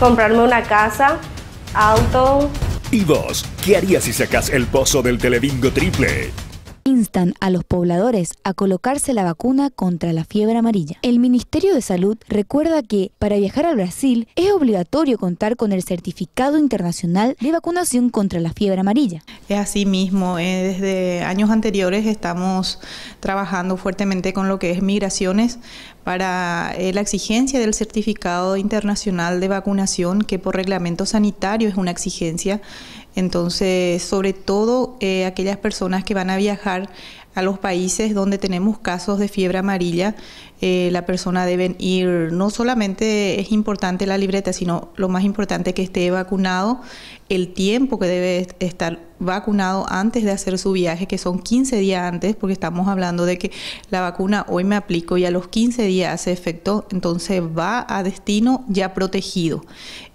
Comprarme una casa, auto. ¿Y vos? ¿Qué harías si sacas el pozo del Telebingo Triple? instan a los pobladores a colocarse la vacuna contra la fiebre amarilla. El Ministerio de Salud recuerda que para viajar al Brasil es obligatorio contar con el certificado internacional de vacunación contra la fiebre amarilla. Es así mismo, eh, desde años anteriores estamos trabajando fuertemente con lo que es migraciones para eh, la exigencia del certificado internacional de vacunación que por reglamento sanitario es una exigencia entonces, sobre todo eh, aquellas personas que van a viajar a los países donde tenemos casos de fiebre amarilla, eh, la persona debe ir, no solamente es importante la libreta, sino lo más importante que esté vacunado, el tiempo que debe estar vacunado antes de hacer su viaje, que son 15 días antes, porque estamos hablando de que la vacuna hoy me aplico y a los 15 días hace efecto, entonces va a destino ya protegido.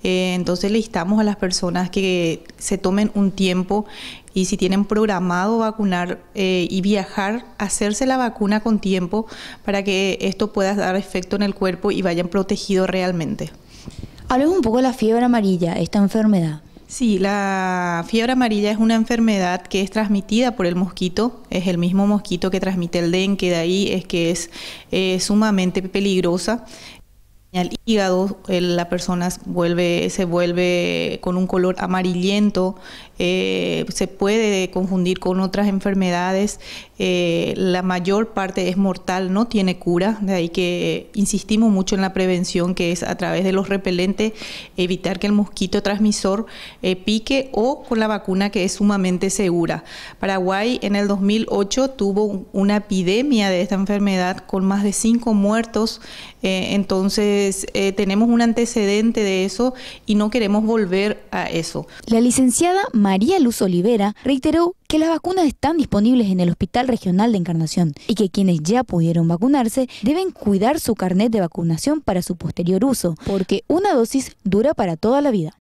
Eh, entonces le instamos a las personas que se tomen un tiempo y si tienen programado vacunar eh, y viajar, hacerse la vacuna con tiempo para que esto pueda dar efecto en el cuerpo y vayan protegidos realmente. Hablemos un poco de la fiebre amarilla, esta enfermedad. Sí, la fiebre amarilla es una enfermedad que es transmitida por el mosquito, es el mismo mosquito que transmite el dengue, de ahí es que es eh, sumamente peligrosa. El hígado, eh, la persona vuelve, se vuelve con un color amarillento, eh, se puede confundir con otras enfermedades, eh, la mayor parte es mortal, no tiene cura, de ahí que insistimos mucho en la prevención, que es a través de los repelentes, evitar que el mosquito transmisor eh, pique o con la vacuna que es sumamente segura. Paraguay en el 2008 tuvo una epidemia de esta enfermedad con más de cinco muertos, entonces tenemos un antecedente de eso y no queremos volver a eso. La licenciada María Luz Olivera, reiteró que las vacunas están disponibles en el Hospital Regional de Encarnación y que quienes ya pudieron vacunarse deben cuidar su carnet de vacunación para su posterior uso, porque una dosis dura para toda la vida.